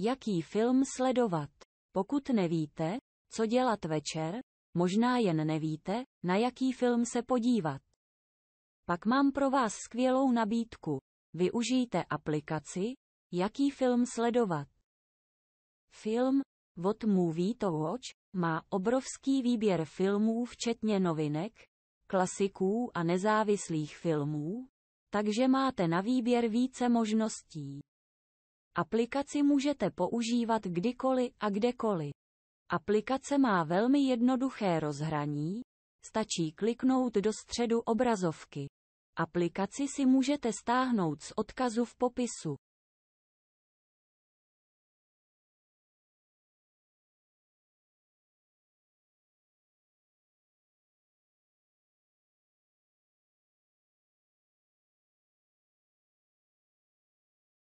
Jaký film sledovat? Pokud nevíte, co dělat večer, možná jen nevíte, na jaký film se podívat. Pak mám pro vás skvělou nabídku. Využijte aplikaci, jaký film sledovat. Film What Movie to Watch má obrovský výběr filmů včetně novinek, klasiků a nezávislých filmů, takže máte na výběr více možností. Aplikaci můžete používat kdykoliv a kdekoliv. Aplikace má velmi jednoduché rozhraní, stačí kliknout do středu obrazovky. Aplikaci si můžete stáhnout z odkazu v popisu.